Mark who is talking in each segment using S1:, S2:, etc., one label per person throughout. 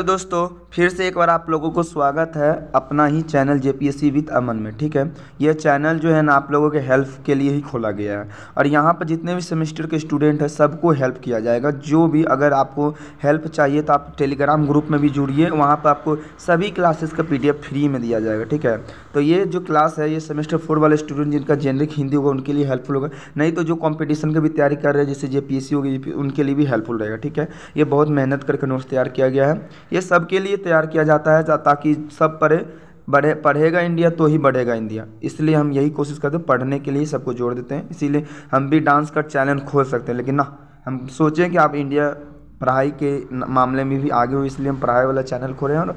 S1: तो दोस्तों फिर से एक बार आप लोगों को स्वागत है अपना ही channel J P S C with Aman में ठीक है यह चैनल जो है ना आप लोगों के हेल्प के लिए ही खोला गया है और यहाँ पर जितने भी सेमेस्टर के स्टूडेंट हैं सबको हेल्प किया जाएगा जो भी अगर आपको हेल्प चाहिए तो आप टेलीग्राम ग्रुप में भी जुड़िए वहाँ पर आपको सभी क्लासेस का पी फ्री में दिया जाएगा ठीक है तो ये जो क्लास है ये सेमेस्टर फोर वाले स्टूडेंट जिनका जेनरिक हिंदी होगा उनके लिए हेल्पफुल होगा नहीं तो जो कॉम्पिटिशन की भी तैयारी कर रहे हैं जैसे जे होगी उनके लिए भी हेल्पफुल रहेगा ठीक है ये बहुत मेहनत करके नोट्स तैयार किया गया है ये सब के लिए तैयार किया जाता है ताकि सब पढ़े बढ़े पढ़ेगा इंडिया तो ही बढ़ेगा इंडिया इसलिए हम यही कोशिश करते हैं पढ़ने के लिए सबको जोड़ देते हैं इसीलिए हम भी डांस का चैनल खोल सकते हैं लेकिन ना हम सोचें कि आप इंडिया पढ़ाई के मामले में भी आगे हो इसलिए हम पढ़ाई वाला चैनल खोलें हैं और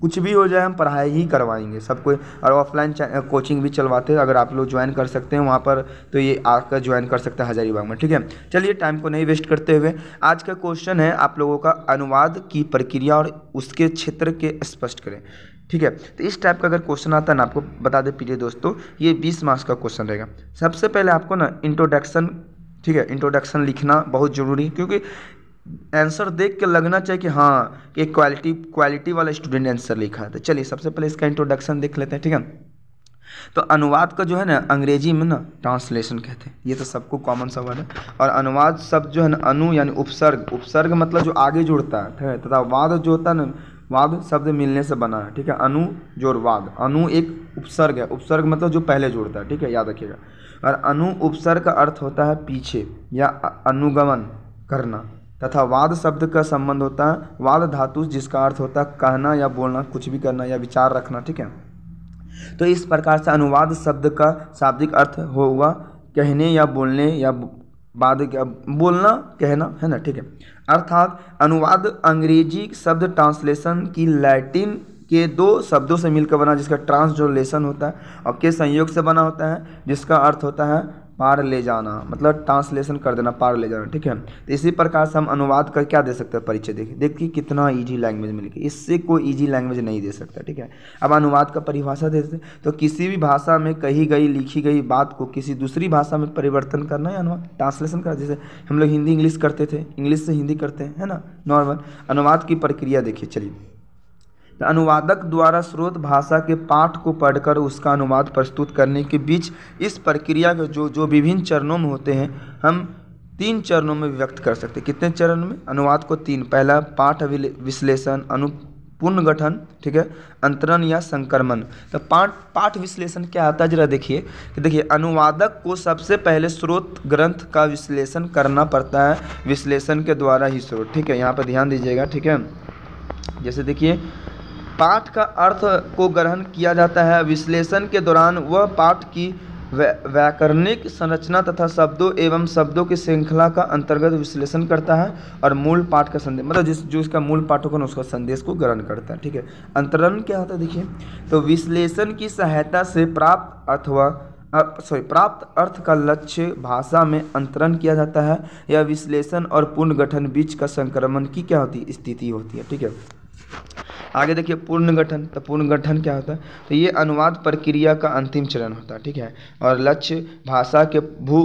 S1: कुछ भी हो जाए हम पढ़ाई ही करवाएंगे सबको और ऑफलाइन कोचिंग भी चलवाते हैं अगर आप लोग ज्वाइन कर सकते हैं वहाँ पर तो ये आकर ज्वाइन कर सकते हैं हजारीबाग में ठीक है चलिए टाइम को नहीं वेस्ट करते हुए आज का क्वेश्चन है आप लोगों का अनुवाद की प्रक्रिया और उसके क्षेत्र के स्पष्ट करें ठीक है तो इस टाइप का अगर क्वेश्चन आता है ना आपको बता दें प्रिय दोस्तों ये बीस मार्क्स का क्वेश्चन रहेगा सबसे पहले आपको ना इंट्रोडक्शन ठीक है इंट्रोडक्शन लिखना बहुत ज़रूरी क्योंकि आंसर देख के लगना चाहिए कि हाँ कि क्वालिटी क्वालिटी वाला स्टूडेंट आंसर लिखा है तो चलिए सबसे पहले इसका इंट्रोडक्शन देख लेते हैं ठीक है तो अनुवाद का जो है ना अंग्रेजी में ना ट्रांसलेशन कहते हैं ये तो सबको कॉमन सवाल वर्ड है और अनुवाद शब्द जो है ना अनु यानी उपसर्ग उपसर्ग मतलब जो आगे जुड़ता है ठीक तथा वाद जो होता है ना वाद शब्द मिलने से बना है ठीक है अनु जोर वाद अनु एक उपसर्ग है उपसर्ग मतलब जो पहले जुड़ता है ठीक है याद रखिएगा और अनु उपसर्ग का अर्थ होता है पीछे या अनुगमन करना तथा वाद शब्द का संबंध होता है वाद धातु जिसका अर्थ होता है कहना या बोलना कुछ भी करना या विचार रखना ठीक है तो इस प्रकार से अनुवाद शब्द का शाब्दिक अर्थ होगा कहने या बोलने या बाद बोलना कहना है ना ठीक है अर्थात अनुवाद अंग्रेजी शब्द ट्रांसलेशन की लैटिन के दो शब्दों से मिलकर बना जिसका ट्रांसजोलेशन होता है और के संयोग से बना होता है जिसका अर्थ होता है पार ले जाना मतलब ट्रांसलेशन कर देना पार ले जाना ठीक है तो इसी प्रकार से हम अनुवाद कर क्या दे सकते हैं परिचय देखिए देखिए कितना ईजी लैंग्वेज मिलेगी इससे कोई ईजी लैंग्वेज नहीं दे सकता ठीक है अब अनुवाद का परिभाषा देते तो किसी भी भाषा में कही गई लिखी गई बात को किसी दूसरी भाषा में परिवर्तन करना या अनुवाद ट्रांसलेशन करना जैसे हम लोग हिंदी इंग्लिश करते थे इंग्लिश से हिंदी करते हैं है ना नॉर्मल अनुवाद की प्रक्रिया देखिए चलिए तो अनुवादक द्वारा स्रोत भाषा के पाठ को पढ़कर उसका अनुवाद प्रस्तुत करने के बीच इस प्रक्रिया के जो जो विभिन्न चरणों में होते हैं हम तीन चरणों में व्यक्त कर सकते हैं कितने चरण में अनुवाद को तीन पहला पाठ विश्लेषण अनु गठन ठीक है अंतरण या संक्रमण तो पाठ पाठ विश्लेषण क्या आता है जरा देखिए कि देखिए अनुवादक को सबसे पहले स्रोत ग्रंथ का विश्लेषण करना पड़ता है विश्लेषण के द्वारा ही स्रोत ठीक है यहाँ पर ध्यान दीजिएगा ठीक है जैसे देखिए पाठ का अर्थ को ग्रहण किया जाता है विश्लेषण के दौरान वह पाठ की व्याकरणिक संरचना तथा शब्दों एवं शब्दों की श्रृंखला का अंतर्गत विश्लेषण करता है और मूल पाठ का संदेश मतलब जिस जो इसका मूल पाठ होगा उसका संदेश को ग्रहण करता है ठीक है अंतरण क्या होता है देखिए तो विश्लेषण की सहायता से प्राप्त अथवा सॉरी प्राप्त अर्थ का लक्ष्य भाषा में अंतरण किया जाता है या विश्लेषण और पुनर्गठन बीच का संक्रमण की क्या होती स्थिति होती है ठीक है आगे देखिए पूर्ण गठन तो पूर्ण गठन क्या होता है तो ये अनुवाद प्रक्रिया का अंतिम चरण होता है ठीक है और लक्ष्य भाषा के भू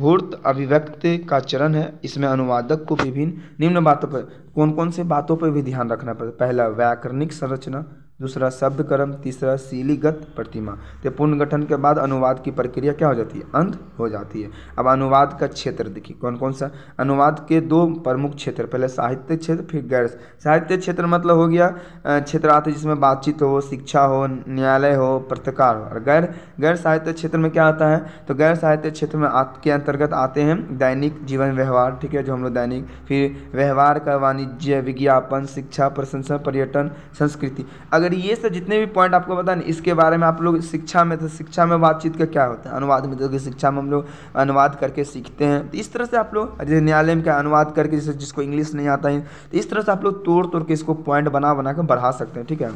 S1: भूर्त अभिव्यक्ति का चरण है इसमें अनुवादक को विभिन्न निम्न बातों पर कौन कौन से बातों पर भी ध्यान रखना पड़ता है पहला व्याकरणिक संरचना दूसरा शब्द कर्म तीसरा शीलीगत प्रतिमा तो पुनर्गठन के बाद अनुवाद की प्रक्रिया क्या हो जाती है अंत हो जाती है अब अनुवाद का क्षेत्र देखिए कौन कौन सा अनुवाद के दो प्रमुख क्षेत्र पहले साहित्य क्षेत्र फिर गैर साहित्य क्षेत्र मतलब हो गया क्षेत्र आते जिसमें बातचीत हो शिक्षा हो न्यायालय हो पत्रकार हो और गैर गैर साहित्य क्षेत्र में क्या आता है तो गैर साहित्य क्षेत्र में आपके अंतर्गत आते हैं दैनिक जीवन व्यवहार ठीक है जो हम लोग दैनिक फिर व्यवहार का वाणिज्य विज्ञापन शिक्षा प्रशंसा पर्यटन संस्कृति अगर अगर ये सब जितने भी पॉइंट आपको पता ना इसके बारे में आप लोग शिक्षा में तो शिक्षा में बातचीत का क्या होता है अनुवाद में तो शिक्षा में हम लोग अनुवाद करके सीखते हैं तो इस तरह से आप लोग न्यायालय में क्या अनुवाद करके जैसे जिसको इंग्लिश नहीं आता है तो इस तरह से आप लोग तोड़ तोड़ के इसको पॉइंट बना बना कर बढ़ा सकते हैं ठीक है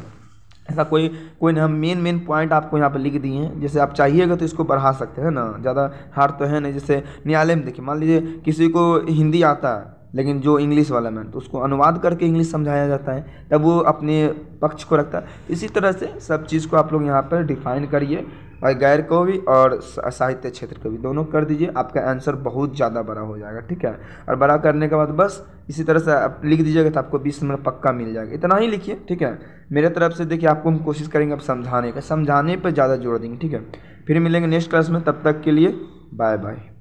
S1: ऐसा कोई कोई ना हम मेन मेन पॉइंट आपको यहाँ पर लिख दिए हैं जैसे आप चाहिएगा तो इसको बढ़ा सकते हैं ना ज़्यादा हार्ड तो है नहीं जैसे न्यायालय में देखिए मान लीजिए किसी को हिंदी आता है लेकिन जो इंग्लिश वाला मैन तो उसको अनुवाद करके इंग्लिश समझाया जाता है तब वो अपने पक्ष को रखता है इसी तरह से सब चीज़ को आप लोग यहाँ पर डिफाइन करिए और गैर को भी और साहित्य क्षेत्र को भी दोनों कर दीजिए आपका आंसर बहुत ज़्यादा बड़ा हो जाएगा ठीक है और बड़ा करने के बाद बस इसी तरह से आप लिख दीजिएगा तो आपको बीस मिनट पक्का मिल जाएगा इतना ही लिखिए ठीक है मेरे तरफ से देखिए आपको हम कोशिश करेंगे अब समझाने का समझाने पर ज़्यादा जोड़ देंगे ठीक है फिर मिलेंगे नेक्स्ट क्लास में तब तक के लिए बाय बाय